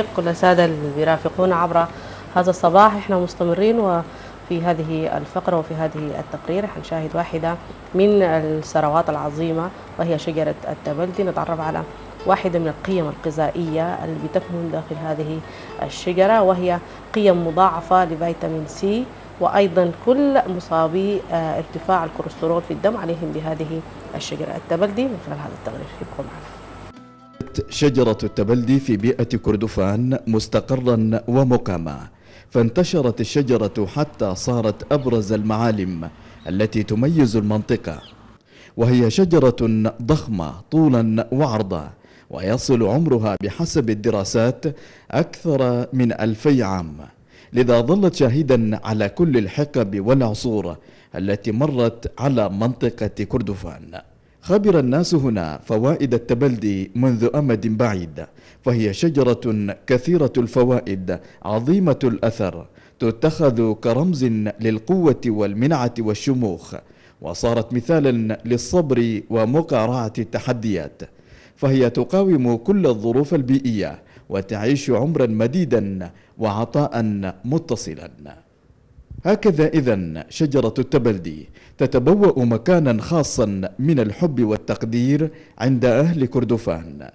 التوفيق كل السادة اللي بيرافقونا عبر هذا الصباح احنا مستمرين وفي هذه الفقرة وفي هذه التقرير حنشاهد واحدة من الثروات العظيمة وهي شجرة التبلدي نتعرف على واحدة من القيم الغذائية اللي بتكمن داخل هذه الشجرة وهي قيم مضاعفة لفيتامين سي وأيضا كل مصابي آه، ارتفاع الكوليسترول في الدم عليهم بهذه الشجرة التبلدي من خلال هذا التقرير يبقوا معنا شجرة التبلدي في بيئة كردفان مستقرا ومقاما فانتشرت الشجرة حتى صارت أبرز المعالم التي تميز المنطقة وهي شجرة ضخمة طولا وعرضا ويصل عمرها بحسب الدراسات أكثر من ألفي عام لذا ظلت شاهدا على كل الحقب والعصور التي مرت على منطقة كردفان خبر الناس هنا فوائد التبلدي منذ أمد بعيد فهي شجرة كثيرة الفوائد عظيمة الأثر تتخذ كرمز للقوة والمنعة والشموخ وصارت مثالا للصبر ومقارعة التحديات فهي تقاوم كل الظروف البيئية وتعيش عمرا مديدا وعطاء متصلا هكذا إذا شجرة التبلدي تتبوأ مكانا خاصا من الحب والتقدير عند أهل كردفان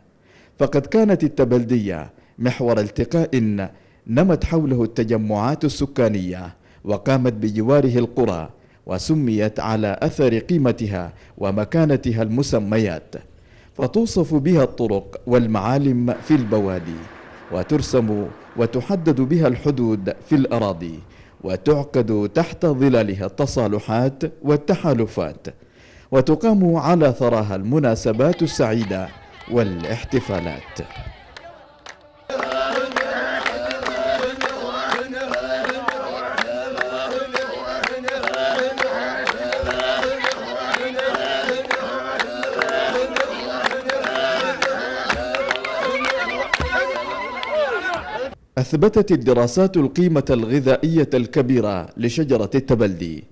فقد كانت التبلدية محور التقاء نمت حوله التجمعات السكانية وقامت بجواره القرى وسميت على أثر قيمتها ومكانتها المسميات فتوصف بها الطرق والمعالم في البوادي وترسم وتحدد بها الحدود في الأراضي وتعقد تحت ظلالها التصالحات والتحالفات وتقام على ثراها المناسبات السعيده والاحتفالات أثبتت الدراسات القيمة الغذائية الكبيرة لشجرة التبلدي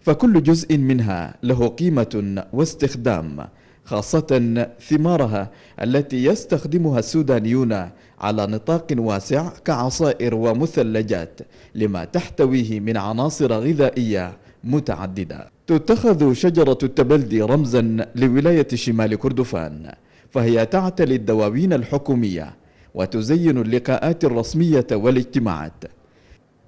فكل جزء منها له قيمة واستخدام خاصة ثمارها التي يستخدمها السودانيون على نطاق واسع كعصائر ومثلجات لما تحتويه من عناصر غذائية متعددة تتخذ شجرة التبلدي رمزا لولاية شمال كردفان فهي تعتلي الدواوين الحكومية وتزين اللقاءات الرسمية والاجتماعات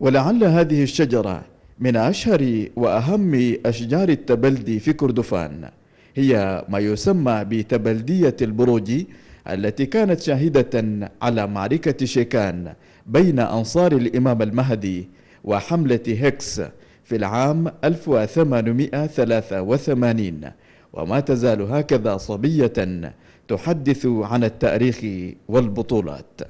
ولعل هذه الشجرة من أشهر وأهم أشجار التبلدي في كردفان هي ما يسمى بتبلدية البروجي التي كانت شاهدة على معركة شيكان بين أنصار الإمام المهدي وحملة هيكس في العام 1883 وما تزال هكذا صبية تحدث عن التاريخ والبطولات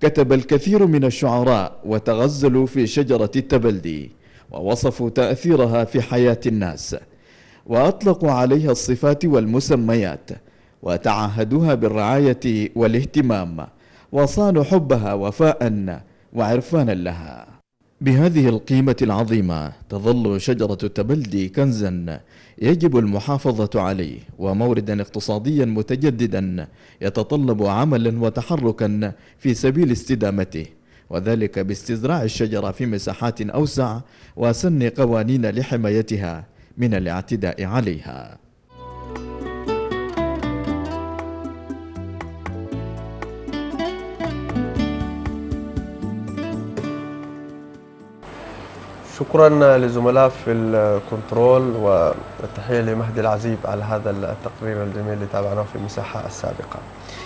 كتب الكثير من الشعراء وتغزلوا في شجرة التبلدي ووصفوا تأثيرها في حياة الناس وأطلقوا عليها الصفات والمسميات وتعهدوها بالرعاية والاهتمام وصانوا حبها وفاء وعرفانا لها بهذه القيمة العظيمة تظل شجرة التبلدي كنزا يجب المحافظة عليه وموردا اقتصاديا متجددا يتطلب عملا وتحركا في سبيل استدامته وذلك باستزراع الشجرة في مساحات أوسع وسن قوانين لحمايتها من الاعتداء عليها شكرا لزملاء في الكنترول والتحية لمهدي العزيب على هذا التقرير الجميل اللي تابعناه في المساحة السابقة